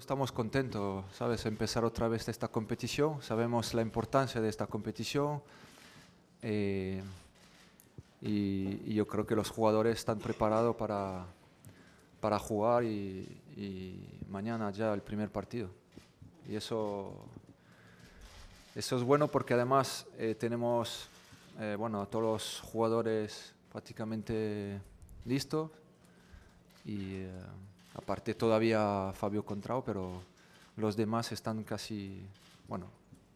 Estamos contentos, ¿sabes? Empezar otra vez esta competición. Sabemos la importancia de esta competición. Eh, y, yo creo que los jugadores están preparados para, para jugar y, mañana ya el primer partido. Y eso, eso es bueno porque además eh, tenemos eh, bueno, a todos los jugadores prácticamente listos. Y. Aparte todavía Fabio Contrao, pero los demás están casi, bueno,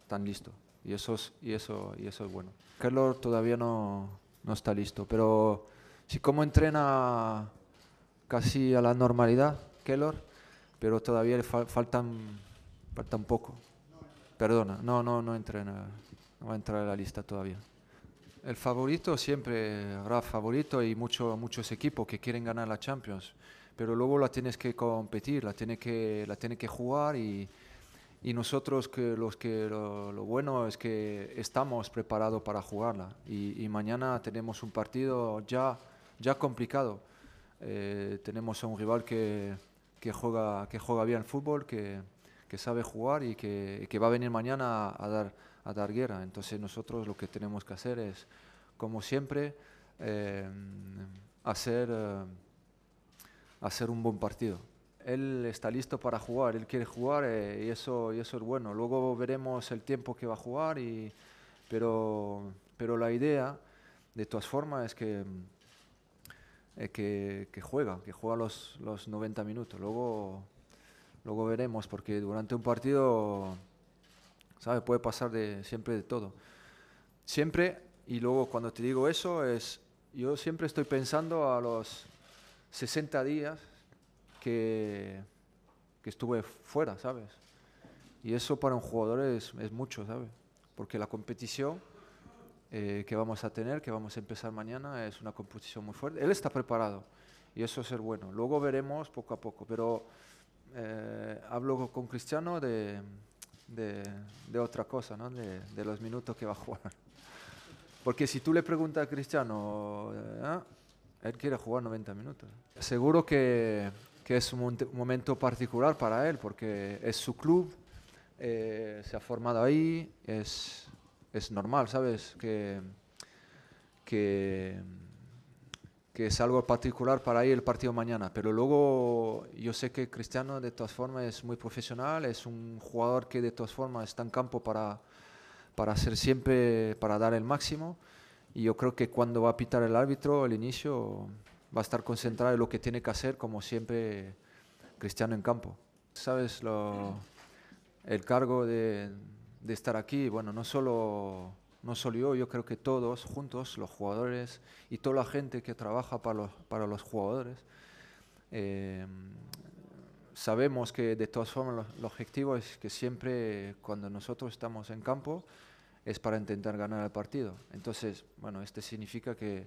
están listos. Y eso es, y eso, y eso es bueno. Keller todavía no, está listo, pero si como entrena casi a la normalidad, Keller, pero todavía le faltan, poco. Perdona, no, no, no entrena, no va a entrar en la lista todavía. El favorito siempre habrá favorito y muchos equipos que quieren ganar la Champions pero luego la tienes que competir, la tienes que, la tiene que jugar y, nosotros que los que lo, bueno es que estamos preparados para jugarla y, mañana tenemos un partido ya, ya complicado. Eh, tenemos a un rival que, que, juega, que juega bien fútbol, que, que sabe jugar y que, que, va a venir mañana a, dar, a dar guerra. Entonces nosotros lo que tenemos que hacer es, como siempre, eh, hacer... Eh, hacer un buen partido. Él está listo para jugar, él quiere jugar eh, y, eso, y eso es bueno. Luego veremos el tiempo que va a jugar, pero, pero la idea, de todas formas, es que, eh, que, juega, que juega los, 90 minutos. Luego, luego veremos, porque durante un partido, ...sabe, Puede pasar de, siempre de todo. Siempre, y luego cuando te digo eso, es yo siempre estoy pensando a los 60 días que, estuve fuera, ¿sabes? Y eso para un jugador es, mucho, ¿sabes? Porque la competición eh, que vamos a tener, que vamos a empezar mañana, es una competición muy fuerte. Él está preparado y eso es ser bueno. Luego veremos poco a poco, pero eh, hablo con Cristiano de, otra cosa, ¿no? de, de, los minutos que va a jugar. Porque si tú le preguntas a Cristiano, eh, ¿ah? Él quiere jugar 90 minutos. Seguro que, que es un momento particular para él porque es su club, eh, se ha formado ahí, es, es normal, ¿sabes? Que, que, que, es algo particular para ir el partido mañana. Pero luego yo sé que Cristiano de todas formas es muy profesional, es un jugador que de todas formas está en campo para, para hacer siempre, para dar el máximo. Y yo creo que cuando va a pitar el árbitro, al inicio, va a estar concentrado en lo que tiene que hacer, como siempre Cristiano en campo. Sabes lo, el cargo de, de estar aquí, bueno, no solo, no solo yo, yo creo que todos juntos, los jugadores y toda la gente que trabaja para los, para los jugadores, eh, sabemos que de todas formas el objetivo es que siempre cuando nosotros estamos en campo, es para intentar ganar el partido. Entonces, bueno, este significa que,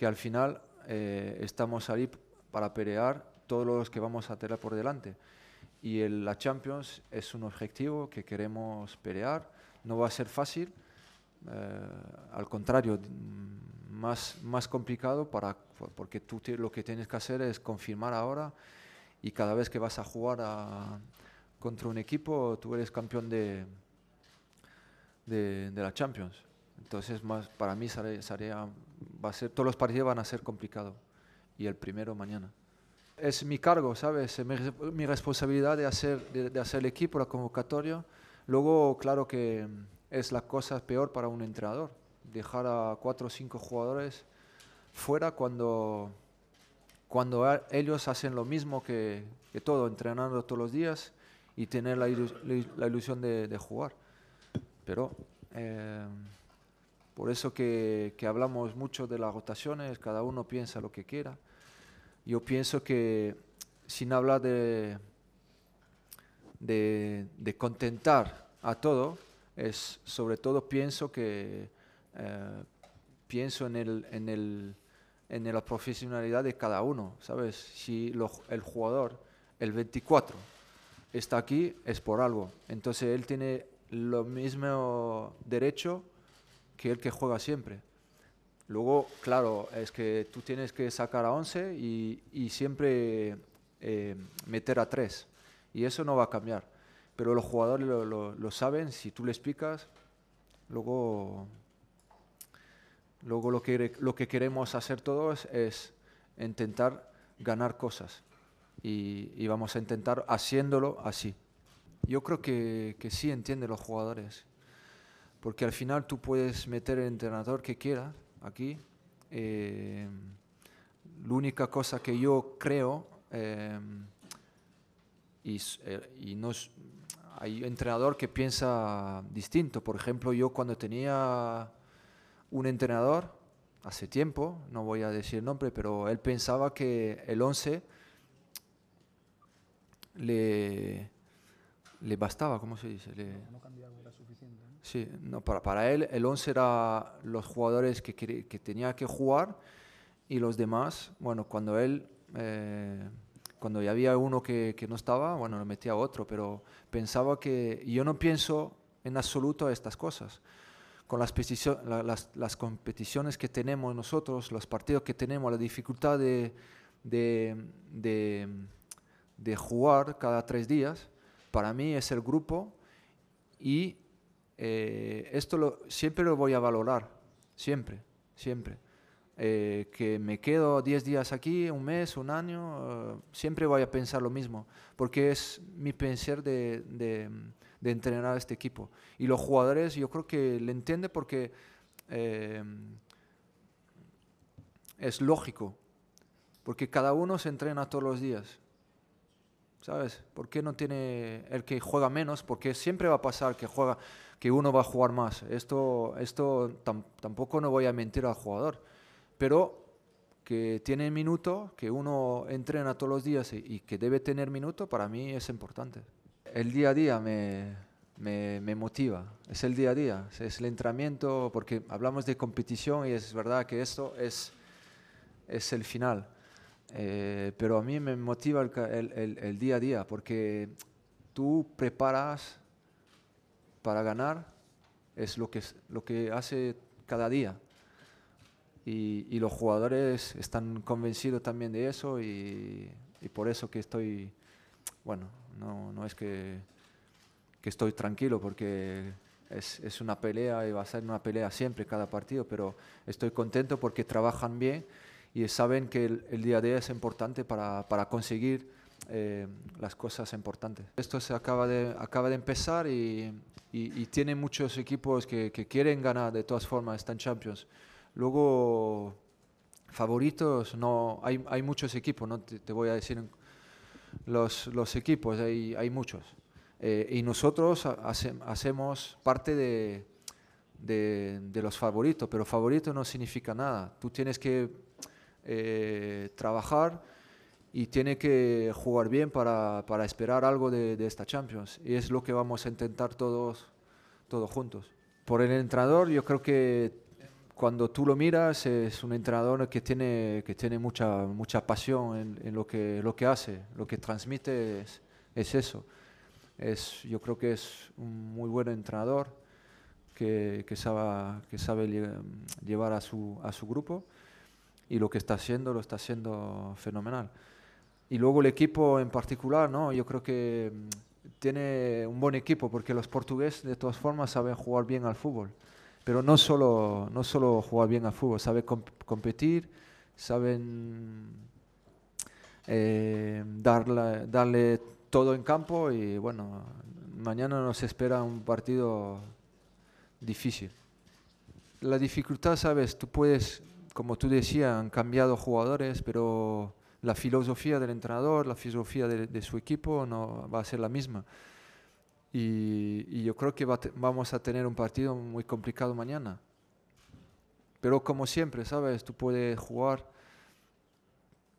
al final eh, estamos ahí para pelear todos los que vamos a tener por delante. Y el, la Champions es un objetivo que queremos pelear. No va a ser fácil, eh, al contrario, mm, más, más complicado para, porque tú lo que tienes que hacer es confirmar ahora y cada vez que vas a jugar contra un equipo, tú eres campeón de, de, la Champions. Entonces, más, para mí sale, va a ser, todos los partidos van a ser complicados. Y el primero mañana. Es mi cargo, ¿sabes? Es mi, responsabilidad de hacer, de, hacer el equipo, la convocatoria. Luego, claro que es la cosa peor para un entrenador. Dejar a cuatro o cinco jugadores fuera cuando, cuando ellos hacen lo mismo que, todo, entrenando todos los días y tener la, ilusión de jugar. Pero eh, por eso que, hablamos mucho de las rotaciones, cada uno piensa lo que quiera. Yo pienso que sin hablar de, de, contentar a todo, es sobre todo pienso que eh, pienso en el, en la profesionalidad de cada uno, ¿sabes? Si el jugador, el 24, está aquí, es por algo. Entonces él tiene lo mismo derecho que el que juega siempre. Luego, claro, es que tú tienes que sacar a 11 y, siempre eh, meter a 3. Y eso no va a cambiar. Pero los jugadores lo, saben, si tú le explicas, luego, luego lo, que, lo que queremos hacer todos es intentar ganar cosas. y vamos a intentar haciéndolo así. Yo creo que, que sí entiende los jugadores, porque al final tú puedes meter el entrenador que quieras aquí. Eh, la única cosa que yo creo, eh, eh, y, no hay entrenador que piensa distinto. Por ejemplo, yo cuando tenía un entrenador, hace tiempo, no voy a decir el nombre, pero él pensaba que el 11 le le bastaba, ¿cómo se dice? No, Sí, no, para, para él el 11 era los jugadores que, tenía que jugar y los demás, bueno, cuando él, eh, cuando ya había uno que, no estaba, bueno, lo metía otro, pero pensaba que yo no pienso en absoluto a estas cosas. Con las, las, competiciones que tenemos nosotros, los partidos que tenemos, la dificultad de, de jugar cada tres días, para mí es el grupo y eh, esto siempre lo voy a valorar, siempre, siempre. Eh, que me quedo 10 días aquí, un mes, un año, eh, siempre voy a pensar lo mismo, porque es mi pensar de, entrenar a este equipo. Y los jugadores yo creo que lo entienden porque es lógico, porque cada uno se entrena todos los días ¿sabes? ¿Por qué no tiene el que juega menos? Porque siempre va a pasar que, juega, que uno va a jugar más. Esto, esto tampoco no voy a mentir al jugador. Pero que tiene minuto, que uno entrena todos los días y, que debe tener minuto, para mí es importante. El día a día me, motiva. Es el día a día, es el entrenamiento, porque hablamos de competición y es verdad que esto es el final. Eh, pero a mí me motiva el, día a día porque tú preparas para ganar, es lo que, lo que hace cada día. Y, los jugadores están convencidos también de eso y, y por eso que estoy, bueno, no, no es que, que, estoy tranquilo porque es, es una pelea y va a ser una pelea siempre cada partido, pero estoy contento porque trabajan bien y saben que el, día a día es importante para, para conseguir eh, las cosas importantes. Esto se acaba de, acaba de empezar y, y, tiene muchos equipos que, que, quieren ganar, de todas formas, están Champions. Luego, favoritos, no, hay, hay muchos equipos, no te, voy a decir los, los equipos, hay, hay muchos. Eh, y nosotros hacemos parte de, de, de los favoritos, pero favorito no significa nada. Tú tienes que eh, trabajar y tiene que jugar bien para, esperar algo de, esta Champions. Y es lo que vamos a intentar todos, todos juntos. Por el entrenador, yo creo que cuando tú lo miras es un entrenador que tiene, que tiene mucha, mucha pasión en, lo, que, lo que hace, lo que transmite es, eso. yo creo que es un muy buen entrenador que, que sabe, llevar a su grupo y lo que está haciendo lo está haciendo fenomenal. Y luego el equipo en particular, ¿no? yo creo que mm, tiene un buen equipo porque los portugueses de todas formas saben jugar bien al fútbol, pero no solo, no solo jugar bien al fútbol, saben competir, saben eh, darle, darle todo en campo y bueno, mañana nos espera un partido difícil. La dificultad, sabes, tú puedes como tú decías, han cambiado jugadores, pero la filosofía del entrenador, la filosofía de, su equipo no va a ser la misma. Y, yo creo que vamos a tener un partido muy complicado mañana. Pero como siempre, ¿sabes? Tú puedes jugar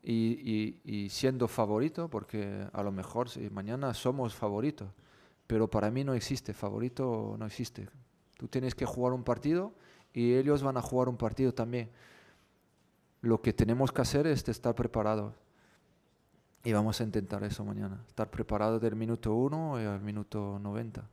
y, siendo favorito, porque a lo mejor mañana somos favoritos, pero para mí no existe, favorito no existe. Tú tienes que jugar un partido y ellos van a jugar un partido también lo que tenemos que hacer es estar preparados. Y vamos a intentar eso mañana, estar preparados del minuto 1 al minuto 90.